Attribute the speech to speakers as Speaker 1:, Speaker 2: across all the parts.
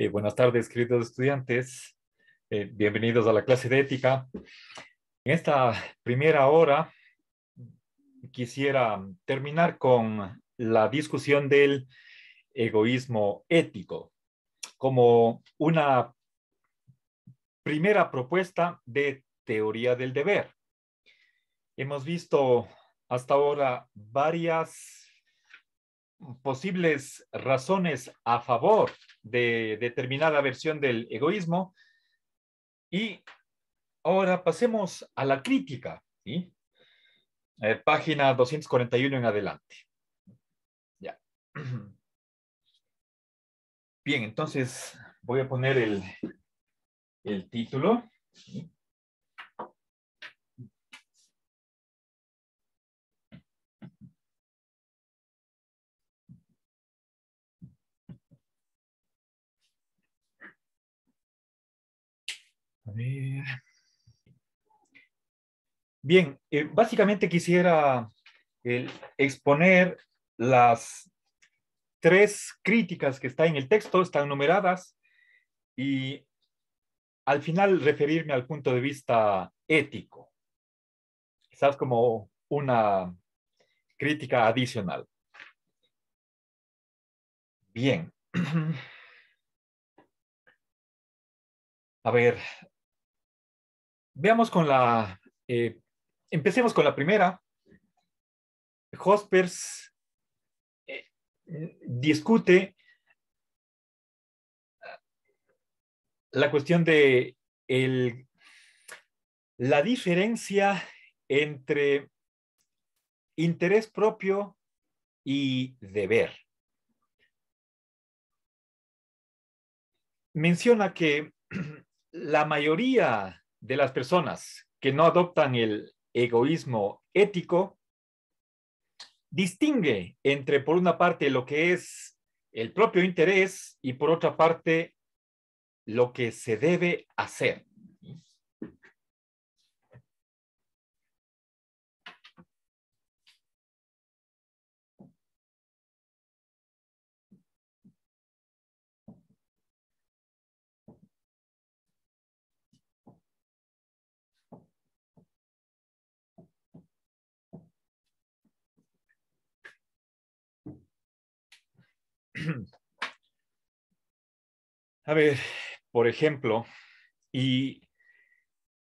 Speaker 1: Eh, buenas tardes, queridos estudiantes. Eh, bienvenidos a la clase de ética. En esta primera hora quisiera terminar con la discusión del egoísmo ético como una primera propuesta de teoría del deber. Hemos visto hasta ahora varias posibles razones a favor de determinada versión del egoísmo. Y ahora pasemos a la crítica, ¿sí? Eh, página 241 en adelante. Ya.
Speaker 2: Bien, entonces voy a poner el, el título. A ver.
Speaker 1: Bien, eh, básicamente quisiera eh, exponer las tres críticas que están en el texto, están numeradas, y al final referirme al punto de vista ético, quizás como una crítica adicional.
Speaker 2: Bien. A ver,
Speaker 1: Veamos con la, eh, empecemos con la primera. Hospers eh, discute eh, la cuestión de la diferencia entre interés propio y deber. Menciona que la mayoría de las personas que no adoptan el egoísmo ético distingue entre, por una parte, lo que es el propio interés y, por otra parte, lo que se debe hacer. A ver, por ejemplo, y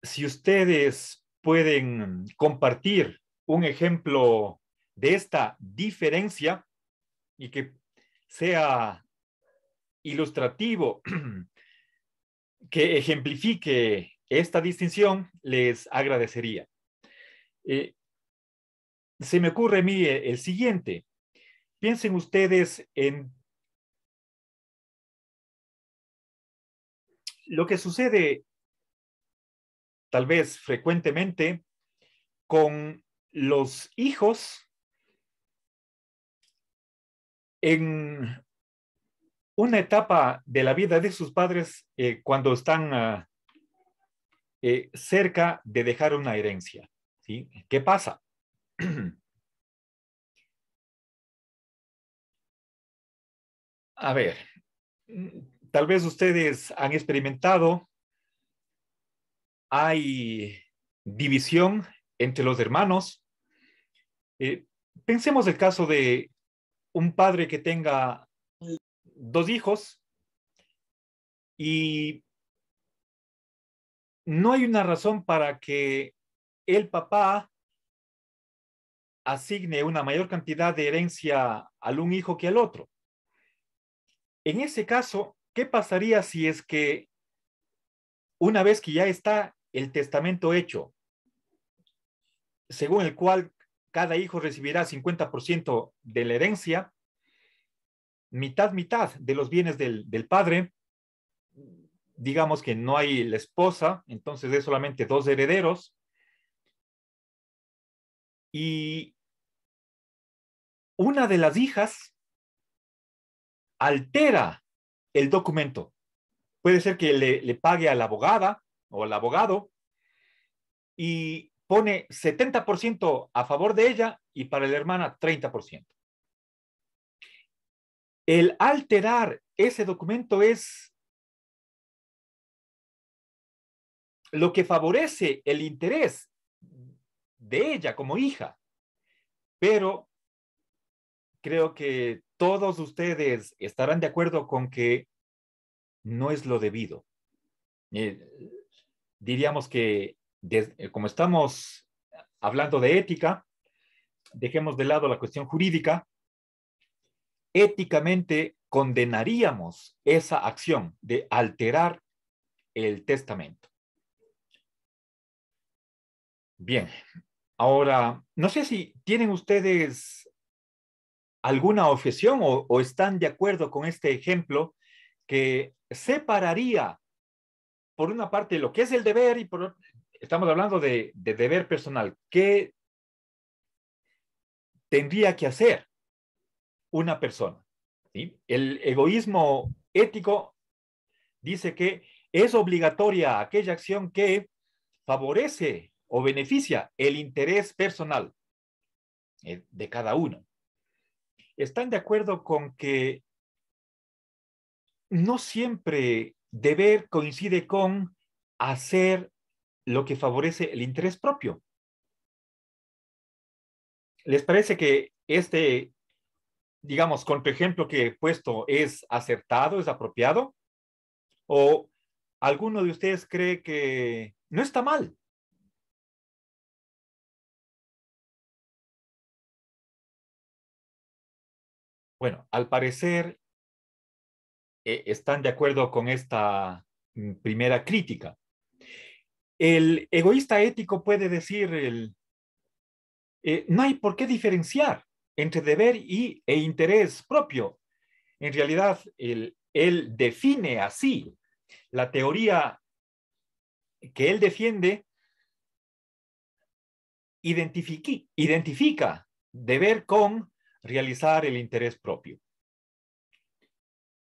Speaker 1: si ustedes pueden compartir un ejemplo de esta diferencia y que sea ilustrativo, que ejemplifique esta distinción, les agradecería. Eh, se me ocurre a mí el siguiente. Piensen ustedes en
Speaker 2: lo que sucede
Speaker 1: tal vez frecuentemente con los hijos en una etapa de la vida de sus padres eh, cuando están ah, eh, cerca de dejar una herencia. ¿sí? ¿Qué pasa?
Speaker 2: A ver,
Speaker 1: tal vez ustedes han experimentado, hay división entre los hermanos. Eh, pensemos el caso de un padre que tenga dos hijos y no hay una razón para que el papá asigne una mayor cantidad de herencia al un hijo que al otro. En ese caso, ¿qué pasaría si es que una vez que ya está el testamento hecho, según el cual cada hijo recibirá 50% de la herencia, mitad, mitad de los bienes del, del, padre. Digamos que no hay la esposa, entonces es solamente dos herederos. Y una de las hijas altera el documento. Puede ser que le, pague a la abogada o al abogado y pone 70% a favor de ella y para la hermana 30%. El alterar ese
Speaker 2: documento es lo que
Speaker 1: favorece el interés de ella como hija, pero creo que todos ustedes estarán de acuerdo con que no es lo debido. Eh, diríamos que eh, como estamos hablando de ética, dejemos de lado la cuestión jurídica, éticamente condenaríamos esa acción de alterar el testamento. Bien, ahora, no sé si tienen ustedes alguna objeción o, están de acuerdo con este ejemplo que separaría por una parte lo que es el deber y por estamos hablando de, deber personal. ¿Qué tendría que hacer una persona? ¿Sí? El egoísmo ético dice que es obligatoria aquella acción que favorece o beneficia el interés personal eh, de cada uno están de acuerdo con que no siempre deber coincide con hacer lo que favorece el interés propio. ¿Les parece que este, digamos, ejemplo que he puesto es acertado, es apropiado? ¿O alguno de ustedes cree que no está
Speaker 2: mal? Bueno, al parecer eh,
Speaker 1: están de acuerdo con esta mm, primera crítica. El egoísta ético puede decir, el, eh, no hay por qué diferenciar entre deber y, e interés propio. En realidad, el él define así la teoría que él defiende, identifica deber con realizar el interés propio.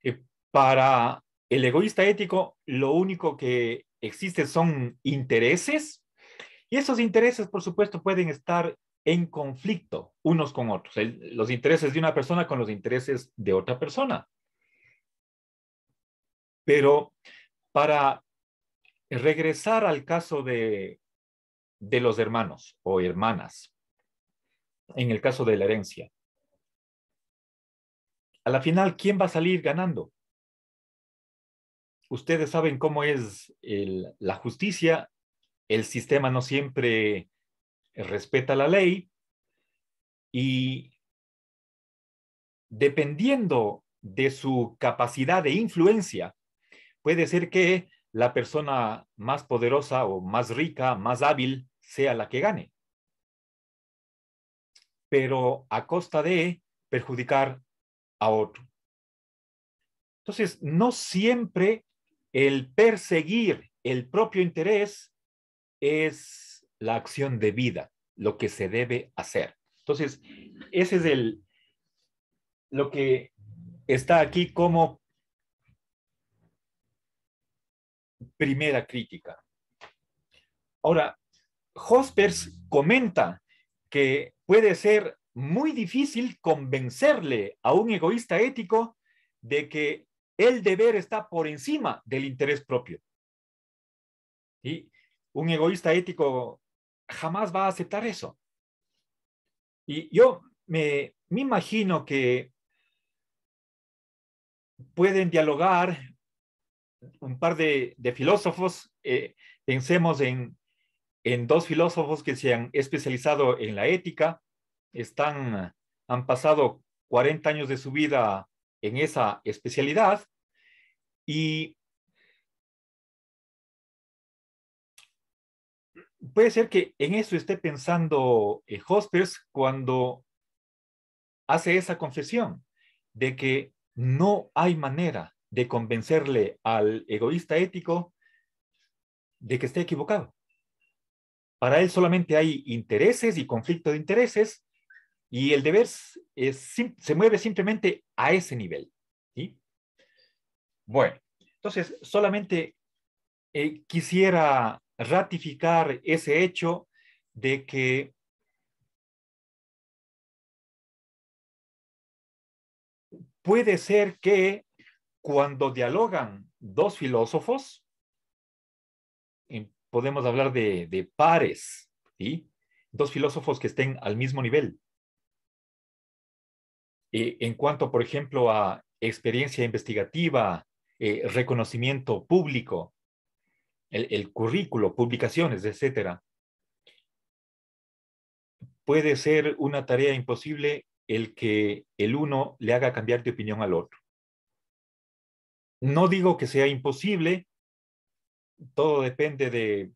Speaker 1: Eh, para el egoísta ético, lo único que existe son intereses y esos intereses, por supuesto, pueden estar en conflicto unos con otros, los intereses de una persona con los intereses de otra persona. Pero para regresar al caso de, de los hermanos o hermanas, en el caso de la herencia, a la final, ¿quién va a salir ganando? Ustedes saben cómo es la justicia, el sistema no siempre respeta la ley y dependiendo de su capacidad de influencia, puede ser que la persona más poderosa o más rica, más hábil, sea la que gane, pero a costa de perjudicar a otro. Entonces, no siempre el perseguir el propio interés es la acción de vida, lo que se debe hacer. Entonces, ese es el lo que está aquí como primera crítica. Ahora, Hospers comenta que puede ser muy difícil convencerle a un egoísta ético de que el deber está por encima del interés propio. Y un egoísta ético jamás va a aceptar eso. Y yo me, imagino que pueden dialogar un par de, filósofos. Eh, pensemos en dos filósofos que se han especializado en la ética, están, han pasado 40 años de su vida en esa especialidad y puede ser que en eso esté pensando eh, Hospers cuando hace esa confesión de que no hay manera de convencerle al egoísta ético de que esté equivocado. Para él solamente hay intereses y conflicto de intereses y el deber se mueve simplemente a ese nivel. Bueno, entonces solamente eh, quisiera ratificar ese hecho de que
Speaker 2: puede ser que cuando
Speaker 1: dialogan dos filósofos, podemos hablar de, pares, ¿sí? dos filósofos que estén al mismo nivel, eh, en cuanto, por ejemplo, a experiencia investigativa, eh, reconocimiento público, el, currículo, publicaciones, etcétera, Puede ser una tarea imposible el que el uno le haga cambiar de opinión al otro. No digo que sea imposible, todo depende de,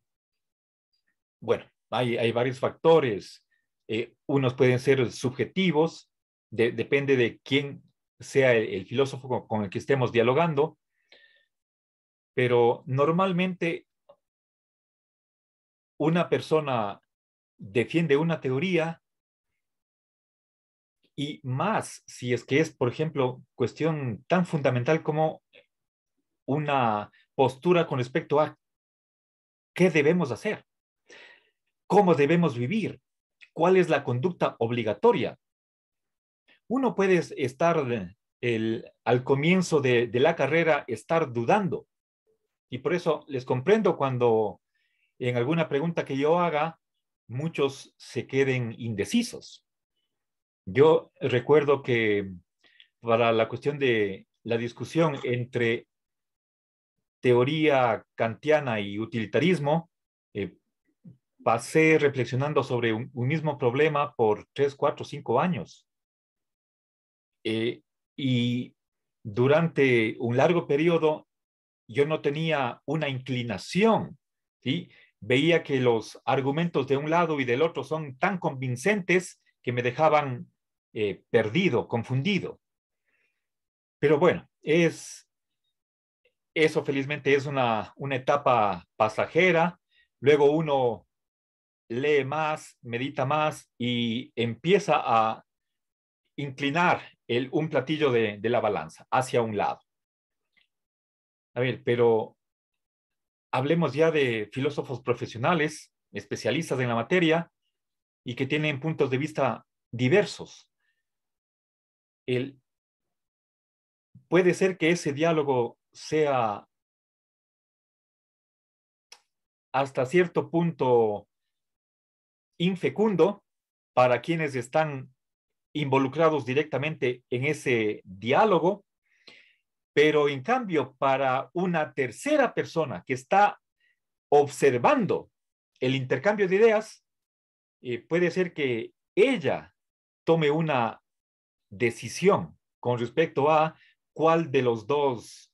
Speaker 1: bueno, hay, varios factores. Eh, unos pueden ser subjetivos, depende de quién sea el, filósofo con, el que estemos dialogando, pero normalmente una persona defiende una teoría y más si es que es, por ejemplo, cuestión tan fundamental como una postura con respecto a qué debemos hacer, cómo debemos vivir, cuál es la conducta obligatoria, uno puede estar al comienzo de, la carrera, estar dudando. Y por eso les comprendo cuando en alguna pregunta que yo haga, muchos se queden indecisos. Yo recuerdo que para la cuestión de la discusión entre teoría kantiana y utilitarismo, eh, pasé reflexionando sobre un, un mismo problema por tres, cuatro, cinco años eh, y durante un largo periodo yo no tenía una inclinación, ¿sí? Veía que los argumentos de un lado y del otro son tan convincentes que me dejaban eh, perdido, confundido. Pero bueno, es, eso felizmente es una, una etapa pasajera. Luego uno lee más, medita más y empieza a inclinar un platillo de, la balanza hacia un lado. A ver, pero hablemos ya de filósofos profesionales, especialistas en la materia y que tienen puntos de vista diversos. puede ser que ese diálogo
Speaker 2: sea hasta cierto
Speaker 1: punto infecundo para quienes están involucrados directamente en ese diálogo, pero en cambio para una tercera persona que está observando el intercambio de ideas, eh, puede ser que ella tome una decisión con respecto a cuál de los dos,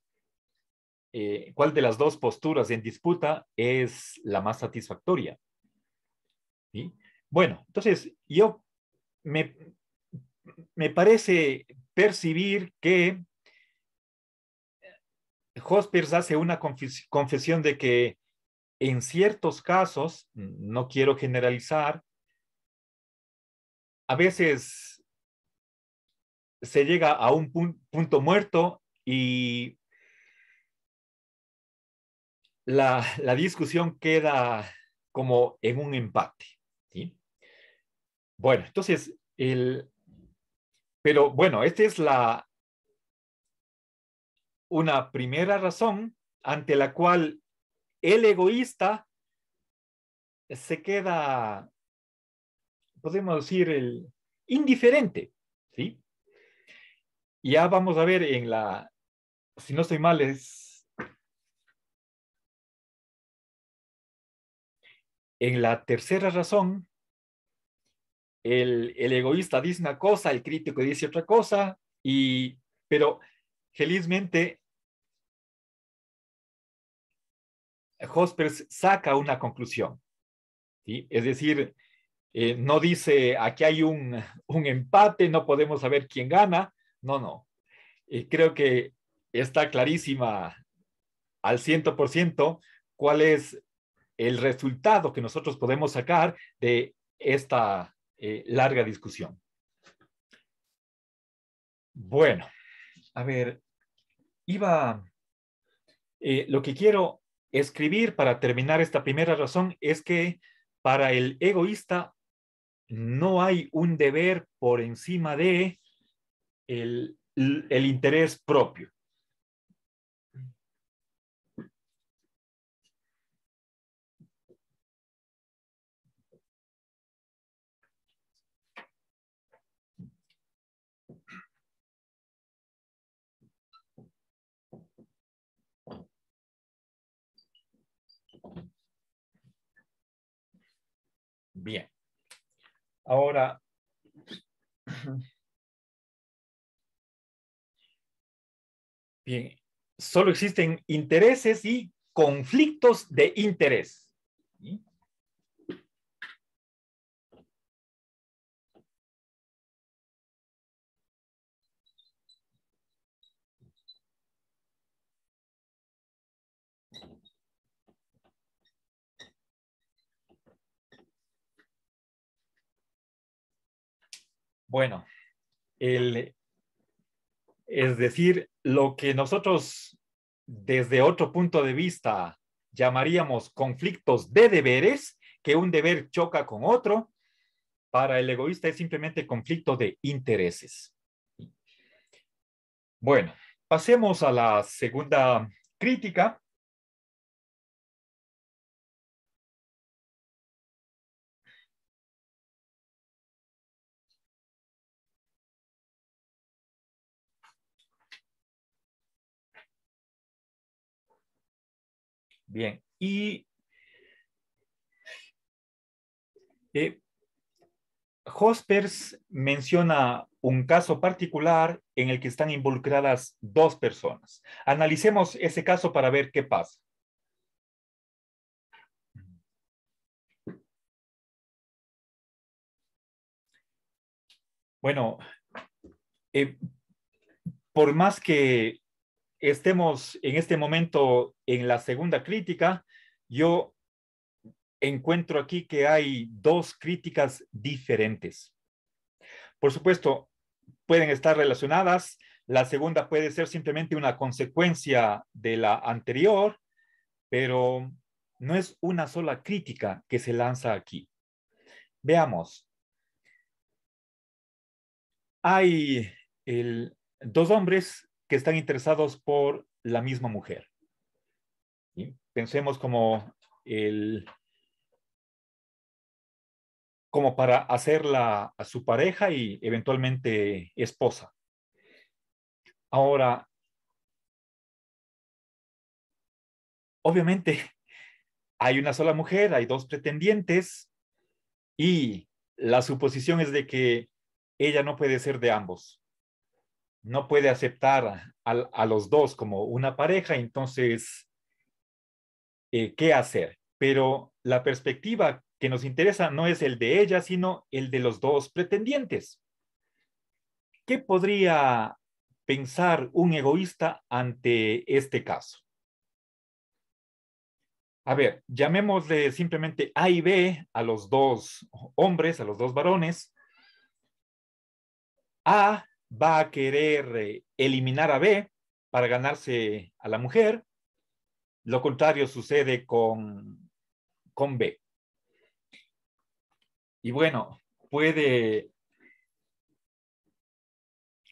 Speaker 1: eh, cuál de las dos posturas en disputa es la más satisfactoria. Bueno, entonces yo me me parece percibir que Hospers hace una confesión de que en ciertos casos, no quiero generalizar, a veces se llega a un punto, muerto y la, la, discusión queda como en un empate. Bueno, entonces el, pero bueno, esta es la una primera razón ante la cual el egoísta se queda, podemos decir, el indiferente, ¿sí? Ya vamos a ver en la, si no estoy
Speaker 2: mal, es
Speaker 1: en la tercera razón el, egoísta dice una cosa, el crítico dice otra cosa, y, pero felizmente Hospers saca una conclusión. Es decir, eh, no dice aquí hay un, empate, no podemos saber quién gana. No, no. Eh, creo que está clarísima al 100% cuál es el resultado que nosotros podemos sacar de esta eh, larga discusión. Bueno, a ver, iba, eh, lo que quiero escribir para terminar esta primera razón es que para el egoísta no hay un deber por encima de el interés propio.
Speaker 2: Bien. Ahora, bien, solo existen intereses y conflictos de interés.
Speaker 1: Bueno, es decir, lo que nosotros desde otro punto de vista llamaríamos conflictos de deberes, que un deber choca con otro, para el egoísta es simplemente conflicto de intereses. Bueno, pasemos a la
Speaker 2: segunda crítica, Bien, y
Speaker 1: eh, Hospers menciona un caso particular en el que están involucradas dos personas. Analicemos ese caso para ver qué pasa. Bueno, eh, por más que estemos en este momento en la segunda crítica, yo encuentro aquí que hay dos críticas diferentes. Por supuesto, pueden estar relacionadas. La segunda puede ser simplemente una consecuencia de la anterior, pero no es una sola crítica que se lanza aquí. Veamos. Hay dos hombres que están interesados por la misma mujer. Pensemos como el como para hacerla a su pareja y eventualmente esposa. Ahora, obviamente hay una sola mujer, hay dos pretendientes y la suposición es de que ella no puede ser de ambos no puede aceptar a, los dos como una pareja, entonces, eh, ¿qué hacer? Pero la perspectiva que nos interesa no es el de ella, sino el de los dos pretendientes. ¿Qué podría pensar un egoísta ante este caso? A ver, llamémosle simplemente A y B a los dos hombres, a los dos varones. A va a querer eh, eliminar a B para ganarse a la mujer. Lo contrario sucede con, con B. Y bueno, puede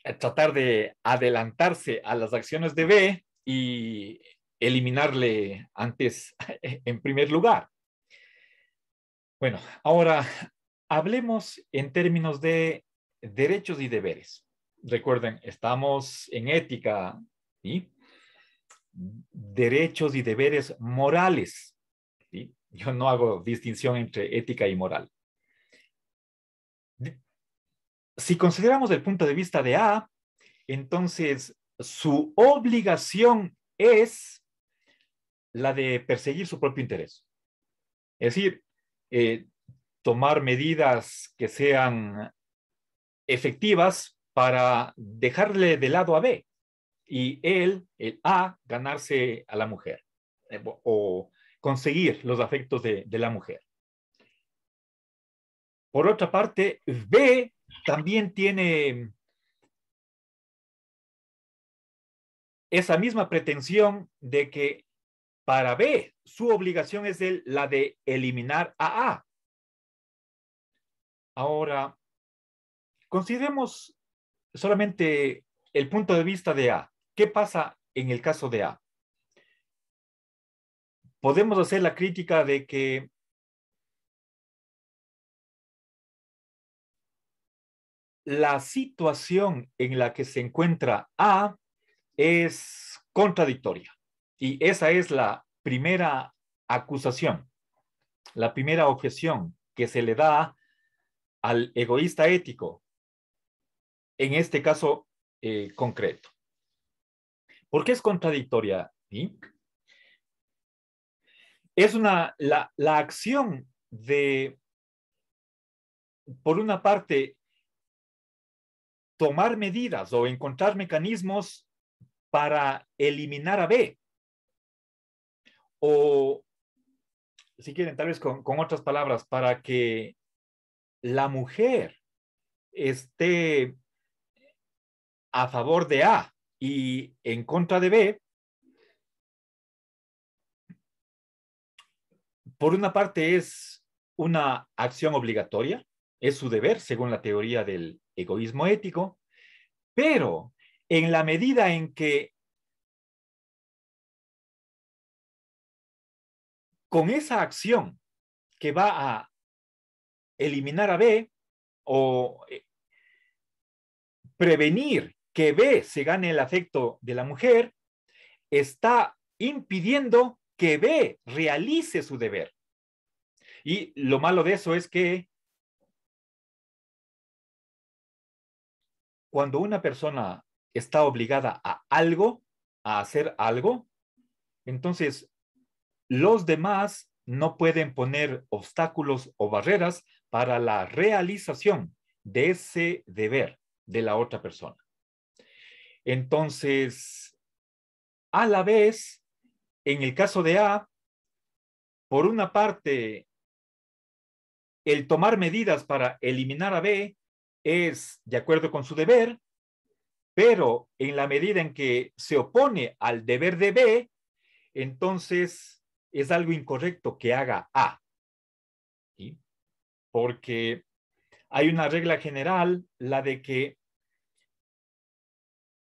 Speaker 1: eh, tratar de adelantarse a las acciones de B y eliminarle antes en primer lugar. Bueno, ahora hablemos en términos de derechos y deberes recuerden, estamos en ética, derechos y deberes morales. Yo no hago distinción entre ética y moral. Si consideramos el punto de vista de A, entonces su obligación es la de perseguir su propio interés. Es decir, eh, tomar medidas que sean efectivas para dejarle de lado a B y él, el A, ganarse a la mujer eh, o conseguir los afectos de, la mujer. Por otra parte, B también
Speaker 2: tiene
Speaker 1: esa misma pretensión de que para B su obligación es la de eliminar a A. Ahora, consideremos solamente el punto de vista de A. ¿Qué pasa en el caso de A? Podemos hacer la crítica de que la situación en la que se encuentra A es contradictoria. Y esa es la primera acusación, la primera objeción que se le da al egoísta ético en este caso eh, concreto. ¿Por qué es contradictoria? Es una, la, acción de, por una parte, tomar medidas o encontrar mecanismos para eliminar a B. O, si quieren, tal vez con, con otras palabras, para que la mujer esté a favor de A y en contra de B, por una parte es una acción obligatoria, es su deber según la teoría del egoísmo ético, pero en la medida en que
Speaker 2: con esa acción que
Speaker 1: va a eliminar a B o eh, prevenir que ve se gane el afecto de la mujer, está impidiendo que ve realice su deber. Y lo malo de eso es que cuando una persona está obligada a algo, a hacer algo, entonces los demás no pueden poner obstáculos o barreras para la realización de ese deber de la otra persona. Entonces, a la vez, en el caso de A, por una parte, el tomar medidas para eliminar a B es de acuerdo con su deber, pero en la medida en que se opone al deber de B, entonces es algo incorrecto que haga A. Porque hay una regla general, la de que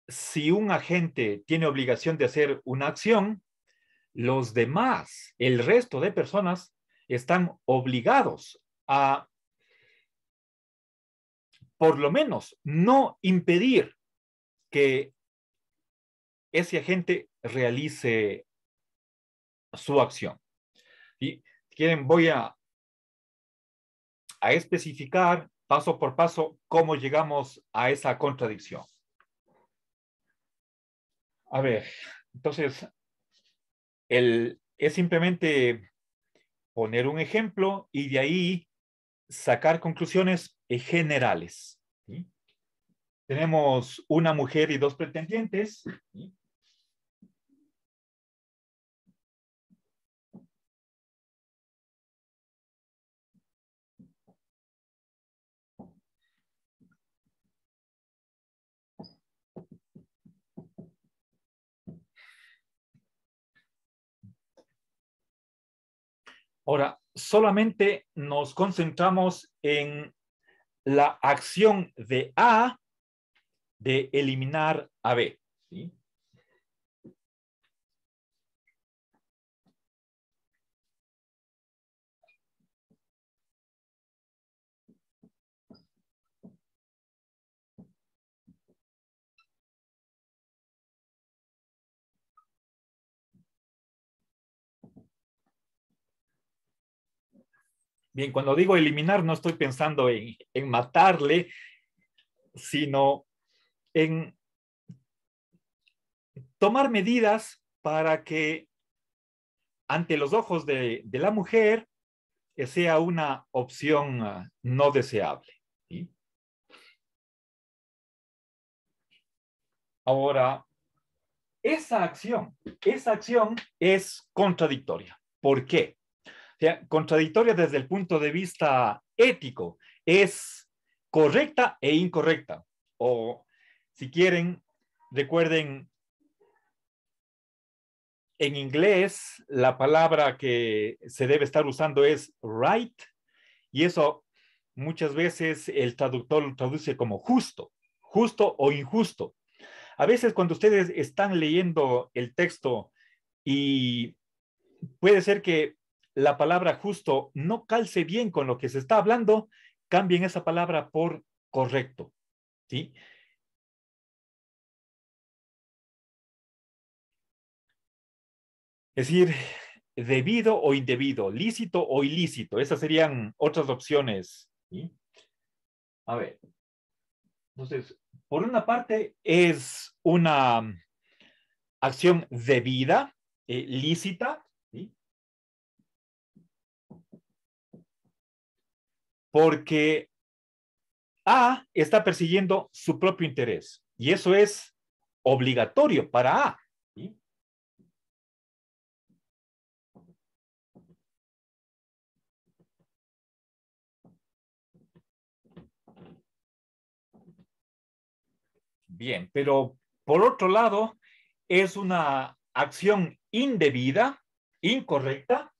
Speaker 1: si un agente tiene obligación de hacer una acción, los demás, el resto de personas, están obligados a, por lo menos, no impedir que ese agente realice su acción. Y quieren, voy a, a especificar paso por paso cómo llegamos a esa contradicción. A ver, entonces, el, es simplemente poner un ejemplo y de ahí sacar conclusiones generales. Tenemos una mujer y dos pretendientes. Ahora, solamente nos concentramos en la acción de A de eliminar a B. Bien, cuando digo eliminar, no estoy pensando en, matarle, sino en tomar medidas para que ante los ojos de, la mujer sea una opción ah, no deseable. Ahora, esa acción, esa acción es contradictoria. ¿Por qué? sea, contradictoria desde el punto de vista ético, es correcta e incorrecta. O si quieren, recuerden, en inglés la palabra que se debe estar usando es right y eso muchas veces el traductor lo traduce como justo, justo o injusto. A veces cuando ustedes están leyendo el texto y puede ser que la palabra justo no calce bien con lo que se está hablando, cambien esa palabra por correcto. ¿Sí? Es decir, debido o indebido, lícito o ilícito. Esas serían otras opciones. ¿sí? A ver. Entonces, por una parte es una acción debida, eh, lícita, porque A está persiguiendo su propio interés y eso es obligatorio para A. Bien, pero por otro lado, es una acción indebida, incorrecta,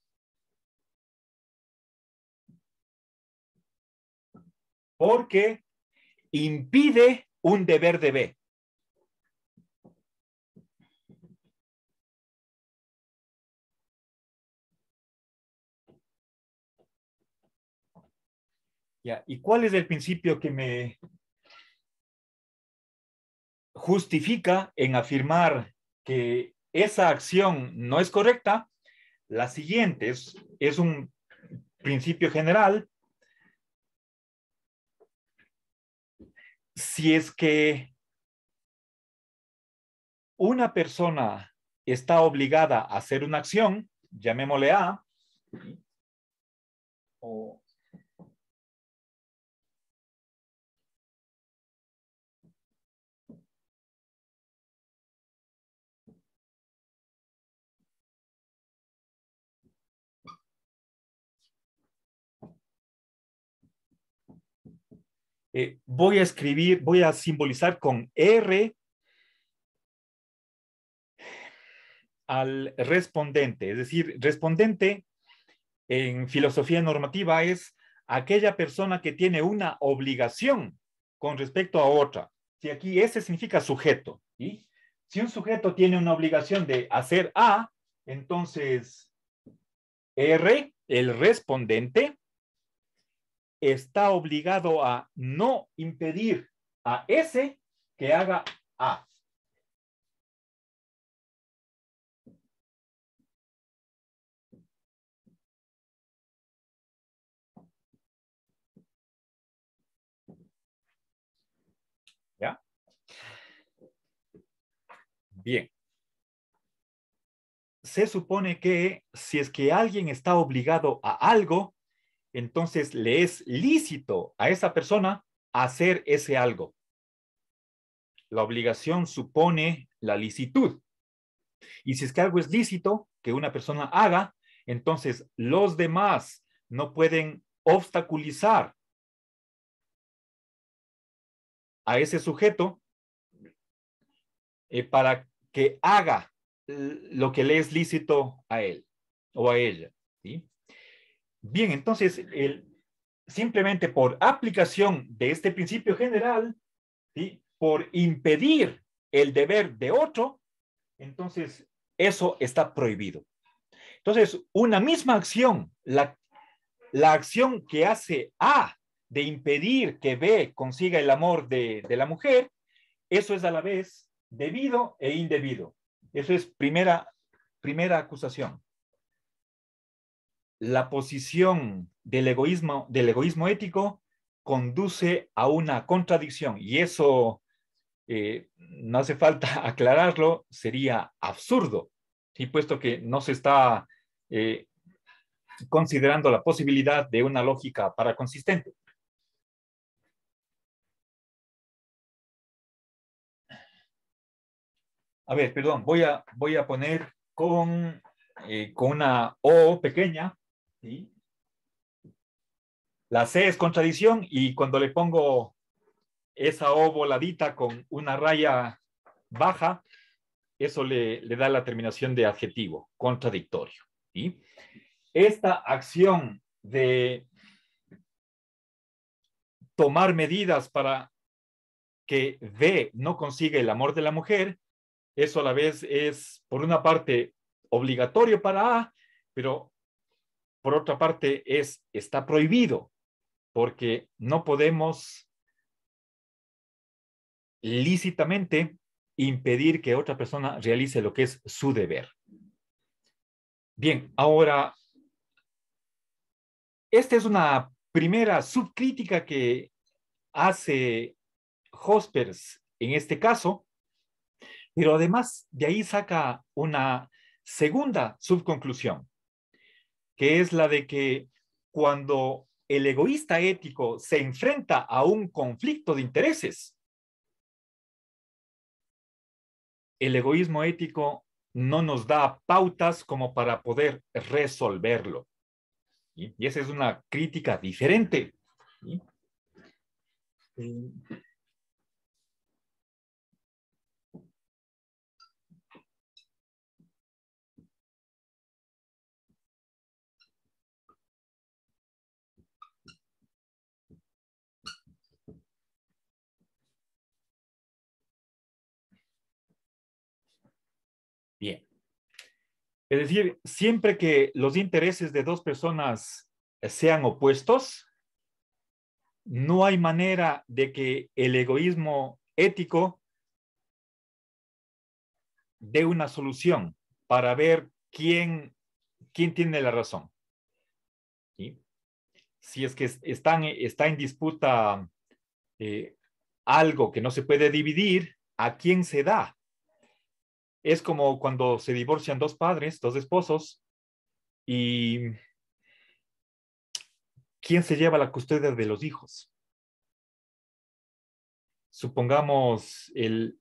Speaker 2: porque impide un deber de B.
Speaker 1: ¿y cuál es el principio que me justifica en afirmar que esa acción no es correcta? La siguiente es un principio general si es que una persona está obligada a hacer una acción, llamémosle A, o Eh, voy a escribir, voy a simbolizar con R al respondente. Es decir, respondente en filosofía normativa es aquella persona que tiene una obligación con respecto a otra. Si aquí S significa sujeto. y Si un sujeto tiene una obligación de hacer A, entonces R, el respondente, está obligado a no impedir a
Speaker 2: ese que haga A.
Speaker 1: ¿Ya? Bien. Se supone que si es que alguien está obligado a algo, entonces le es lícito a esa persona hacer ese algo. La obligación supone la licitud. Y si es que algo es lícito que una persona haga, entonces los demás no pueden obstaculizar a ese sujeto eh, para que haga lo que le es lícito a él o a ella. ¿sí? Bien, entonces, el, simplemente por aplicación de este principio general, ¿sí? por impedir el deber de otro, entonces eso está prohibido. Entonces, una misma acción, la, acción que hace A de impedir que B consiga el amor de, de la mujer, eso es a la vez debido e indebido. Eso es primera, primera acusación la posición del egoísmo, del egoísmo ético conduce a una contradicción y eso eh, no hace falta aclararlo, sería absurdo, y puesto que no se está eh, considerando la posibilidad de una lógica para consistente. A ver, perdón, voy a, voy a poner con, eh, con una O pequeña la C es contradicción y cuando le pongo esa O voladita con una raya baja, eso le, da la terminación de adjetivo, contradictorio. Esta acción de tomar medidas para que B no consiga el amor de la mujer, eso a la vez es, por una parte, obligatorio para A, pero por otra parte, es, está prohibido porque no podemos lícitamente impedir que otra persona realice lo que es su deber. Bien, ahora, esta es una primera subcrítica que hace Hospers en este caso, pero además de ahí saca una segunda subconclusión que es la de que cuando el egoísta ético se enfrenta a un conflicto de intereses, el egoísmo ético no nos da pautas como para poder resolverlo. Y esa es una crítica diferente. ¿Sí? Es decir, siempre que los intereses de dos personas eh, sean opuestos, no hay manera de que el egoísmo ético dé una solución para ver quién, quién tiene la razón. Si es que están, está en disputa eh, algo que no se puede dividir, ¿a quién se da? es como cuando se divorcian dos padres, dos esposos, y ¿quién se lleva la custodia de los hijos? Supongamos el...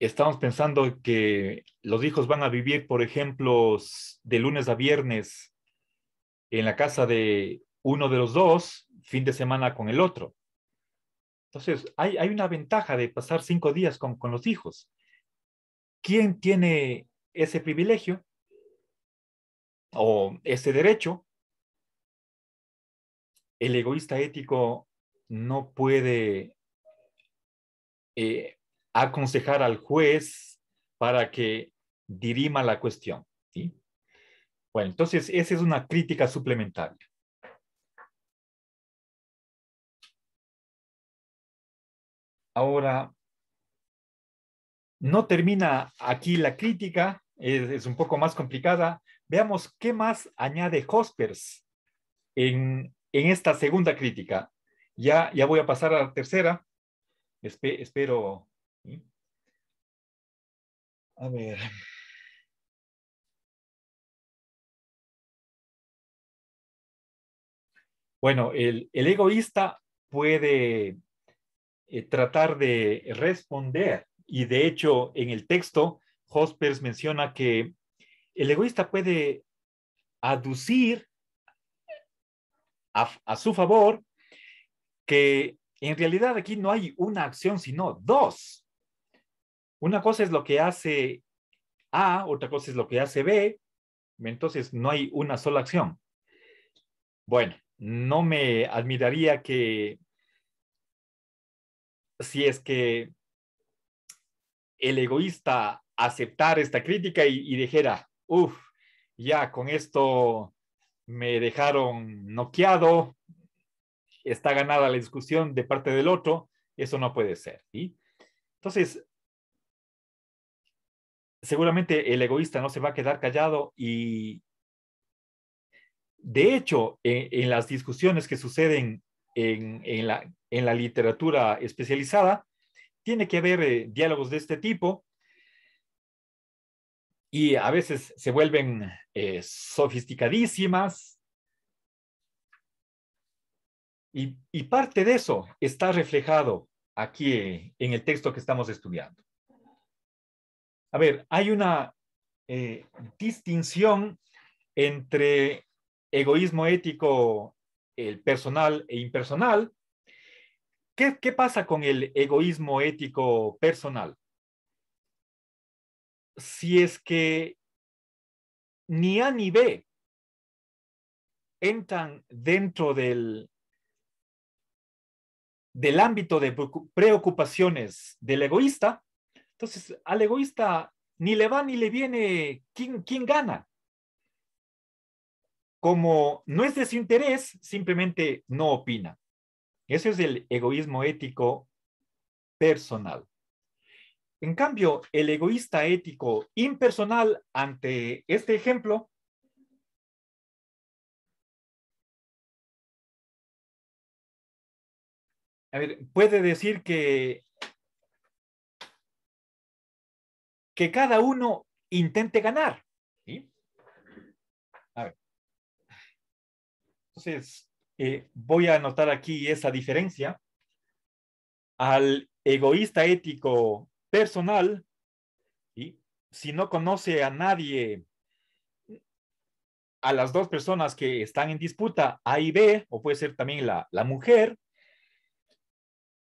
Speaker 1: Estamos pensando que los hijos van a vivir, por ejemplo, de lunes a viernes en la casa de uno de los dos, fin de semana con el otro. Entonces, hay, una ventaja de pasar cinco días con, los hijos. ¿Quién tiene ese privilegio o ese derecho? El egoísta ético no puede eh, aconsejar al juez para que dirima la cuestión. Bueno, entonces esa es una crítica
Speaker 2: suplementaria.
Speaker 1: Ahora, no termina aquí la crítica, es, un poco más complicada. Veamos qué más añade Hospers en, esta segunda crítica. Ya, ya voy a pasar a la tercera. espero. A ver. Bueno, el, el egoísta puede eh, tratar de responder. Y de hecho, en el texto, Hospers menciona que el egoísta puede aducir a, a su favor que en realidad aquí no hay una acción, sino dos. Una cosa es lo que hace A, otra cosa es lo que hace B, entonces no hay una sola acción. Bueno, no me admiraría que si es que el egoísta aceptar esta crítica y, dijera, uff, ya con esto me dejaron noqueado, está ganada la discusión de parte del otro, eso no puede ser. Entonces, seguramente el egoísta no se va a quedar callado y, de hecho, e, en las discusiones que suceden en, la, literatura especializada, tiene que haber eh, diálogos de este tipo y a veces se vuelven eh, sofisticadísimas. Y, parte de eso está reflejado aquí eh, en el texto que estamos estudiando. A ver, hay una distinción entre egoísmo ético el personal e impersonal. ¿Qué, pasa con el egoísmo ético personal? Si es que ni A ni B entran dentro del, del ámbito de preocupaciones del egoísta, entonces al egoísta ni le va ni le viene quién, quién gana como no es de su interés, simplemente no opina. Ese es el egoísmo ético personal. En cambio, el egoísta ético impersonal ante este ejemplo puede decir que que cada uno intente ganar. Entonces, eh, voy a anotar aquí esa diferencia. Al egoísta ético personal, y si no conoce a nadie, a las dos personas que están en disputa, A y B, o puede ser también la, mujer,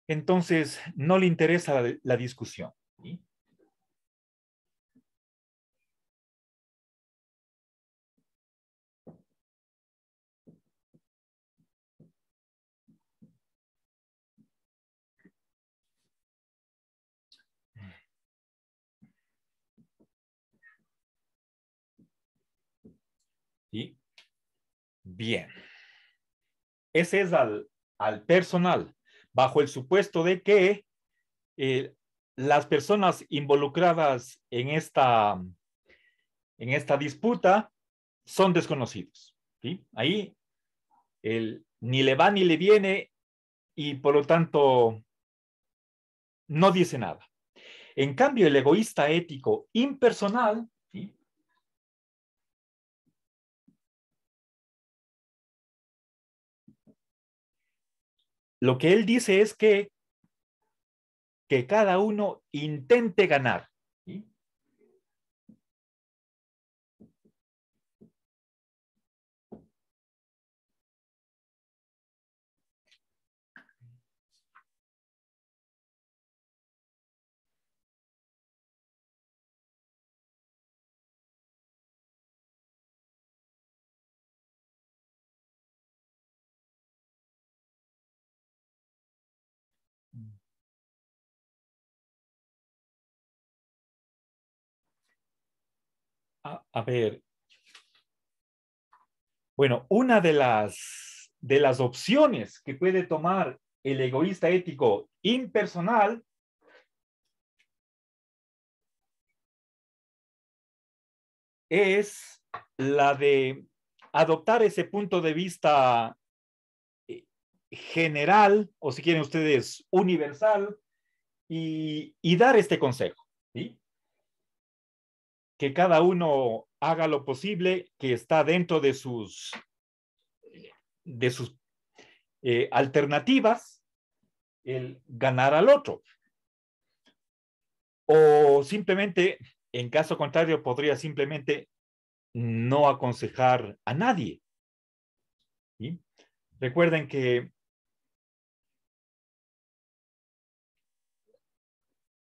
Speaker 1: entonces no le interesa la discusión. bien. Ese es al, personal, bajo el supuesto de que eh, las personas involucradas en esta, en esta disputa son desconocidos. ¿sí? Ahí el, ni le va ni le viene y por lo tanto no dice nada. En cambio, el egoísta ético
Speaker 2: impersonal Lo que él dice es que, que cada uno intente ganar.
Speaker 1: a, ver. Bueno, una de las, de las opciones que puede tomar el egoísta ético impersonal es la de adoptar ese punto de vista eh, general, o si quieren ustedes, universal, y, y dar este consejo. ¿sí? que cada uno haga lo posible que está dentro de sus, de sus eh, alternativas, el ganar al otro. O simplemente, en caso contrario, podría simplemente no aconsejar a nadie. Recuerden que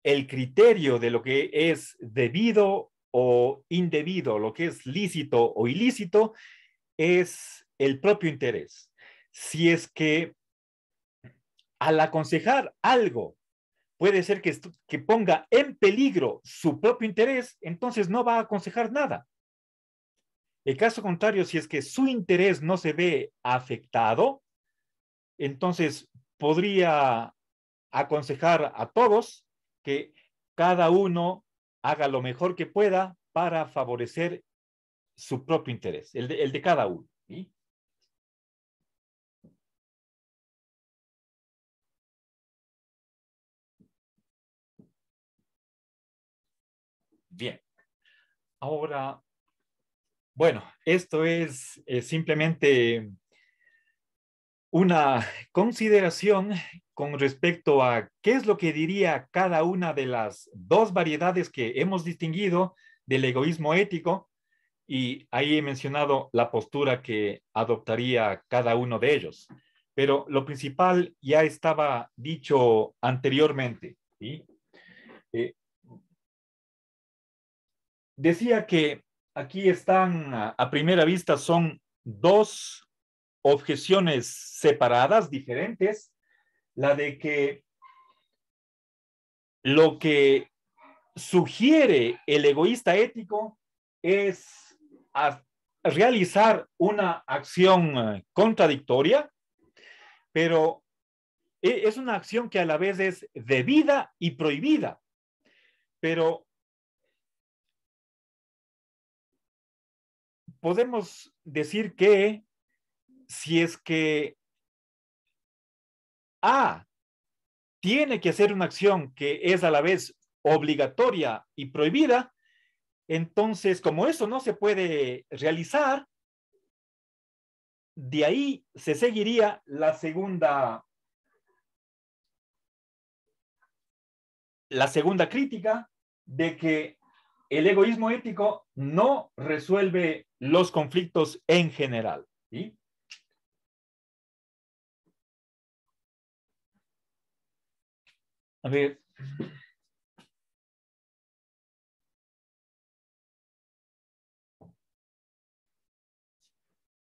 Speaker 1: el criterio de lo que es debido o indebido, lo que es lícito o ilícito, es el propio interés. Si es que al aconsejar algo puede ser que, que ponga en peligro su propio interés, entonces no va a aconsejar nada. El caso contrario, si es que su interés no se ve afectado, entonces podría aconsejar a todos que cada uno haga lo mejor que pueda para favorecer su propio interés, el de, cada uno. Bien. Ahora, bueno, esto es eh, simplemente una consideración con respecto a qué es lo que diría cada una de las dos variedades que hemos distinguido del egoísmo ético y ahí he mencionado la postura que adoptaría cada uno de ellos. Pero lo principal ya estaba dicho anteriormente. Eh, decía que aquí están, a primera vista, son dos objeciones separadas, diferentes, la de que lo que sugiere el egoísta ético es realizar una acción eh, contradictoria, pero e, es una acción que a la vez es debida y prohibida. Pero
Speaker 2: podemos decir que
Speaker 1: si es que a tiene que hacer una acción que es a la vez obligatoria y prohibida, entonces como eso no se puede realizar, de ahí se seguiría la segunda la segunda crítica de que el egoísmo ético no resuelve los conflictos en general. ¿sí?
Speaker 2: A ver.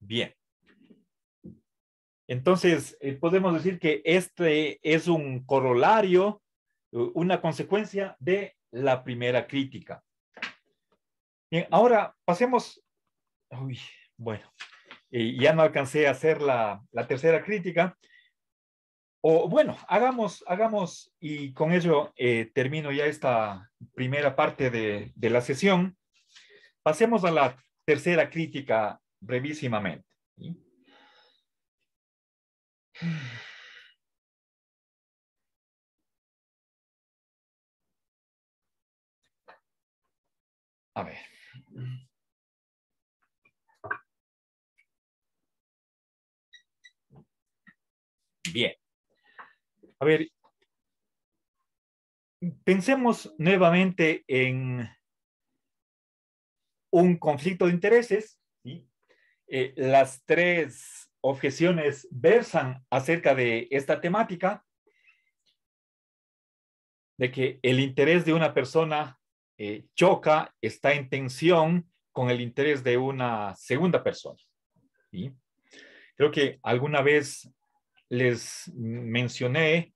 Speaker 2: Bien.
Speaker 1: Entonces, eh, podemos decir que este es un corolario, una consecuencia de la primera crítica. Bien, ahora pasemos, uy, bueno, ya no alcancé a hacer la, la tercera crítica, bueno, hagamos, hagamos, y con ello eh, termino ya esta primera parte de, la sesión. Pasemos a la tercera crítica brevísimamente.
Speaker 2: A ver. Bien
Speaker 1: a ver, pensemos nuevamente en un conflicto de intereses. Eh, las tres objeciones versan acerca de esta temática, de que el interés de una persona eh, choca, está en tensión con el interés de una segunda persona. Creo que alguna vez les mencioné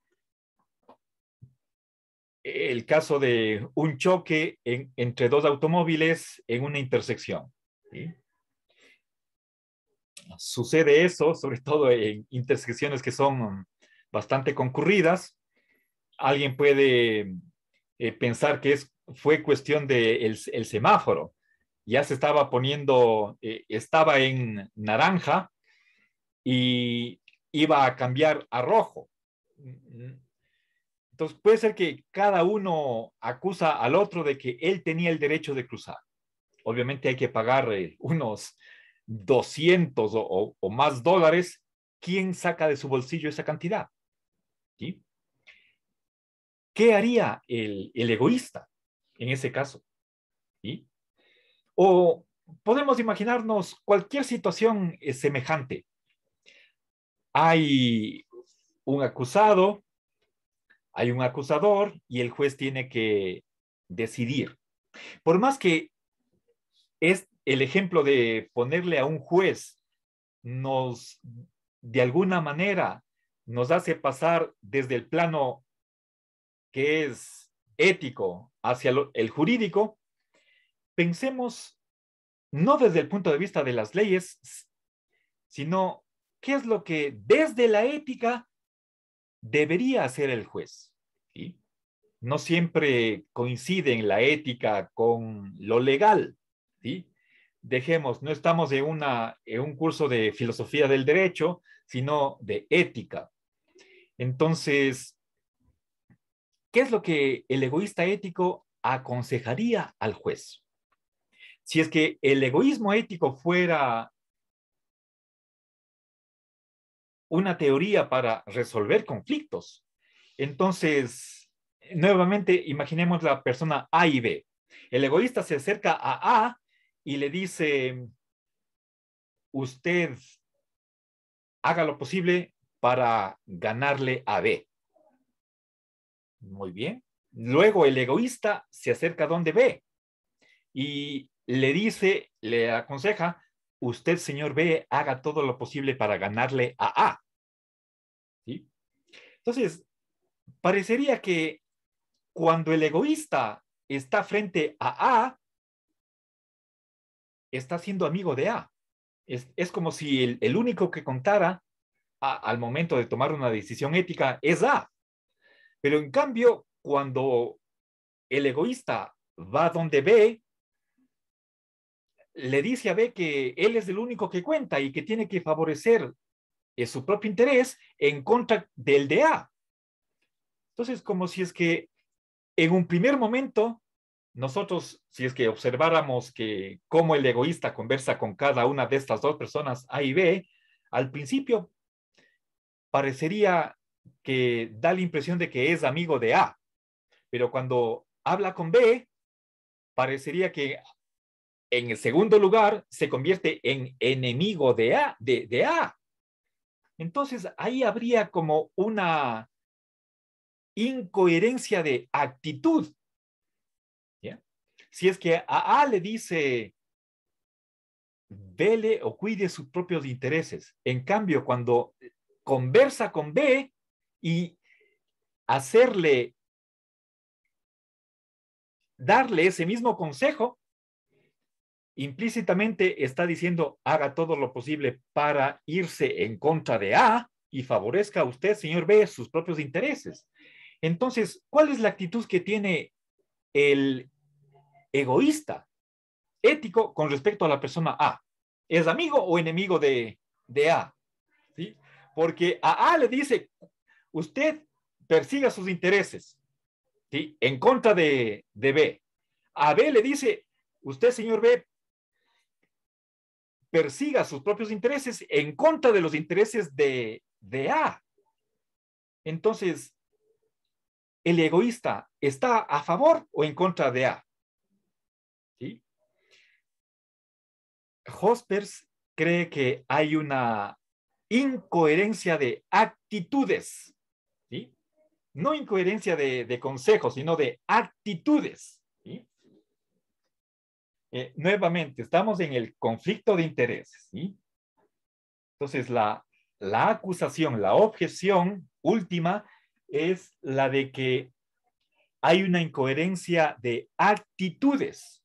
Speaker 1: el caso de un choque entre dos automóviles en una intersección. Sucede eso, sobre todo en intersecciones que son bastante concurridas. Alguien puede eh, pensar que es, fue cuestión del de el semáforo. Ya se estaba poniendo, eh, estaba en naranja y iba a cambiar a rojo. Entonces puede ser que cada uno acusa al otro de que él tenía el derecho de cruzar. Obviamente hay que pagar eh, unos 200 o, más dólares. ¿Quién saca de su bolsillo esa cantidad? ¿Qué haría el, egoísta en ese caso? O podemos imaginarnos cualquier situación eh, semejante hay un acusado, hay un acusador y el juez tiene que decidir. Por más que es el ejemplo de ponerle a un juez nos de alguna manera nos hace pasar desde el plano que es ético hacia el jurídico, pensemos no desde el punto de vista de las leyes, sino qué es lo que desde la ética debería hacer el juez. No siempre en la ética con lo legal. Dejemos, no estamos en un curso de filosofía del derecho, sino de ética. Entonces, ¿qué es lo que el egoísta ético aconsejaría al juez? Si es que el egoísmo ético fuera una teoría para resolver conflictos. Entonces, nuevamente, imaginemos la persona A y B. El egoísta se acerca a A y le dice, usted haga lo posible para ganarle a B. Muy bien. Luego el egoísta se acerca a donde B y le dice, le aconseja, usted, señor B, haga todo lo posible para ganarle a A. Entonces, parecería que cuando el egoísta está frente a A, está siendo amigo de A. Es, como si el, único que contara al momento de tomar una decisión ética es A. Pero en cambio, cuando el egoísta va donde B, le dice a B que él es el único que cuenta y que tiene que favorecer eh, su propio interés en contra del de A. Entonces, como si es que en un primer momento, nosotros, si es que observáramos que cómo el egoísta conversa con cada una de estas dos personas, A y B, al principio parecería que da la impresión de que es amigo de A, pero cuando habla con B, parecería que en el segundo lugar, se convierte en enemigo de A. De, A. Entonces, ahí habría como una incoherencia de actitud. Si es que a A le dice, vele o cuide sus propios intereses. En cambio, cuando conversa con B y hacerle, darle ese mismo consejo, implícitamente está diciendo haga todo lo posible para irse en contra de A y favorezca a usted, señor B, sus propios intereses. Entonces, ¿cuál es la actitud que tiene el egoísta ético con respecto a la persona A? ¿Es amigo o enemigo de, de A? ¿Sí? Porque a A le dice, usted persiga sus intereses ¿sí? en contra de, de B. A B le dice, usted, señor B, persiga sus propios intereses en contra de los intereses de, de A. Entonces, ¿el egoísta está a favor o en contra de A? ¿Sí? Hospers cree que hay una incoherencia de actitudes, no incoherencia de consejos, sino de actitudes. Eh, nuevamente, estamos en el conflicto de intereses. Entonces, la, acusación, la objeción última es la de que hay una incoherencia de actitudes.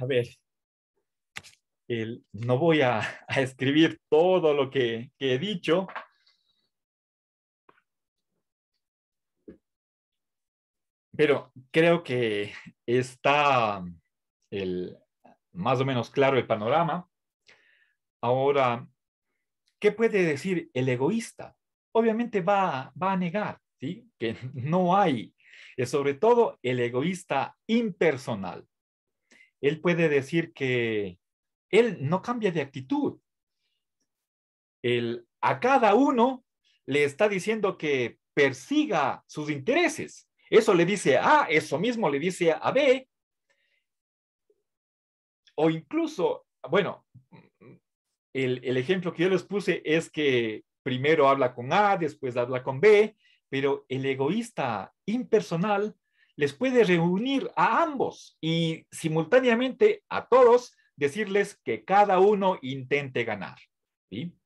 Speaker 1: A ver, no voy a, escribir todo lo que, he dicho. Pero creo que está el, más o menos claro el panorama. Ahora, ¿qué puede decir el egoísta? Obviamente va, a negar ¿sí? que no hay, sobre todo el egoísta impersonal. Él puede decir que él no cambia de actitud. a cada uno le está diciendo que persiga sus intereses. Eso le dice a A, eso mismo le dice a B. O incluso, bueno, el, el ejemplo que yo les puse es que primero habla con A, después habla con B, pero el egoísta impersonal les puede reunir a ambos y simultáneamente a todos decirles que cada uno intente ganar. ¿sí?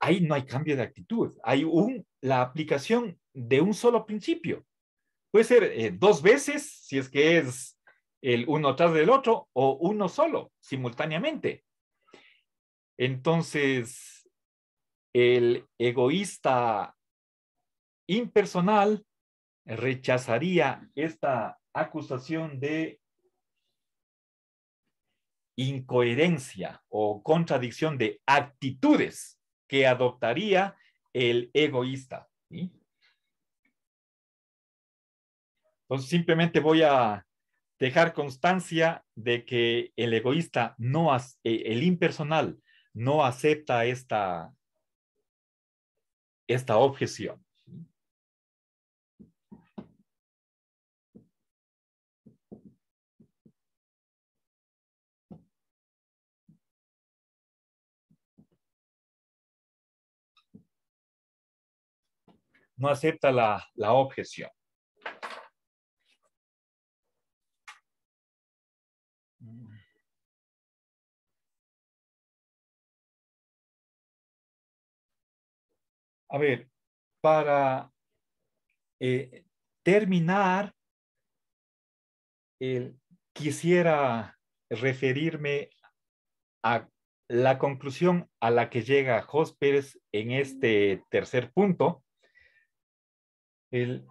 Speaker 1: Ahí no hay cambio de actitud, hay un, la aplicación de un solo principio. Puede ser eh, dos veces, si es que es el uno tras del otro, o uno solo, simultáneamente. Entonces, el egoísta impersonal rechazaría esta acusación de incoherencia o contradicción de actitudes que adoptaría el egoísta. Entonces simplemente voy a dejar constancia de que el egoísta, no eh, el impersonal, no acepta esta, esta objeción.
Speaker 2: no acepta la, objeción. A ver,
Speaker 1: para eh, terminar, quisiera referirme a la conclusión a la que llega Hospers en este tercer punto, Mm,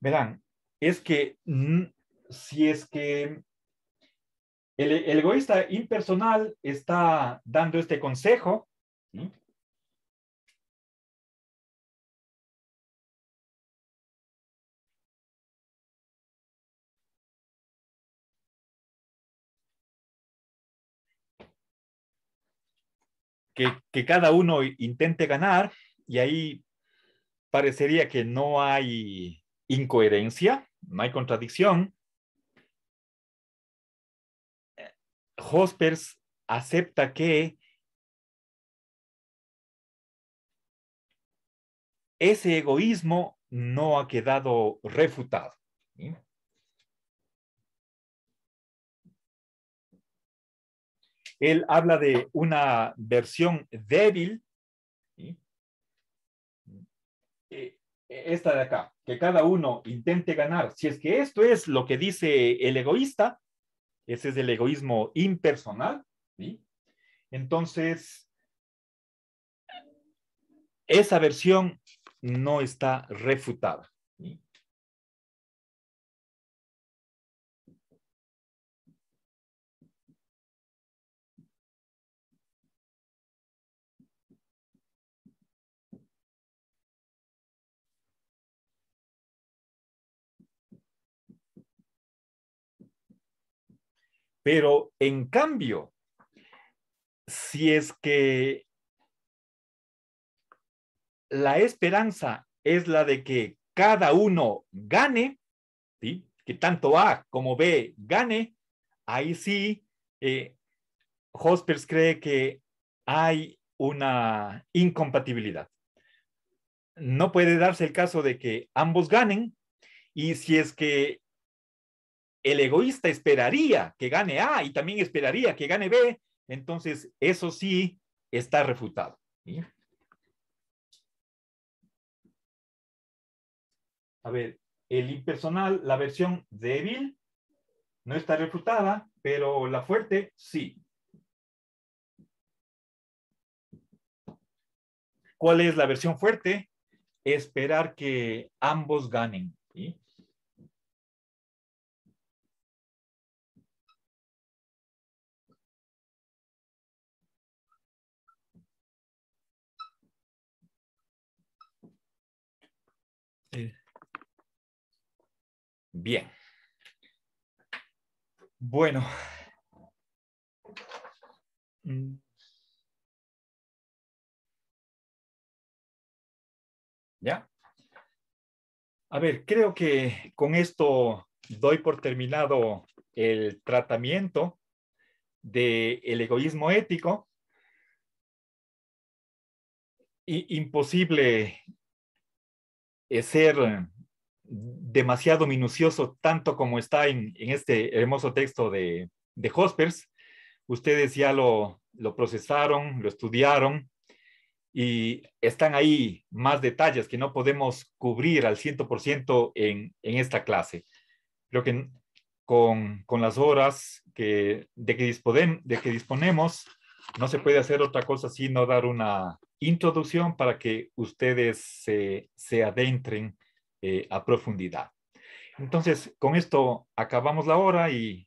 Speaker 1: verán, es que mm, si es que el, egoísta impersonal está dando este consejo, que, cada uno intente ganar y ahí parecería que no hay incoherencia, no hay contradicción. Hospers
Speaker 2: acepta que ese egoísmo no ha quedado refutado. Él
Speaker 1: habla de una versión débil. E, e, esta de acá, que cada uno intente ganar. Si es que esto es lo que dice el egoísta, ese es el egoísmo impersonal, entonces esa versión no está refutada.
Speaker 2: Pero en cambio,
Speaker 1: si es que la esperanza es la de que cada uno gane, ¿sí? que tanto A como B gane, ahí sí, eh, Hospers cree que hay una incompatibilidad. No puede darse el caso de que ambos ganen y si es que el egoísta esperaría que gane A y también esperaría que gane B, entonces eso sí está refutado. A ver, el impersonal, la versión débil, no está refutada, pero la fuerte sí. ¿Cuál es la versión fuerte? Esperar que ambos ganen. ¿sí?
Speaker 2: Bien. Bueno. Mm.
Speaker 1: ¿Ya? A ver, creo que con esto doy por terminado el tratamiento del el egoísmo ético. imposible ser demasiado minucioso, tanto como está en, este hermoso texto de, de Hospers. Ustedes ya lo, procesaron, lo estudiaron y están ahí más detalles que no podemos cubrir al 100% en, en esta clase. Creo que con, las horas que, de, que de que disponemos, no se puede hacer otra cosa sino dar una introducción para que ustedes se, se adentren eh, a profundidad. Entonces, con esto acabamos la hora y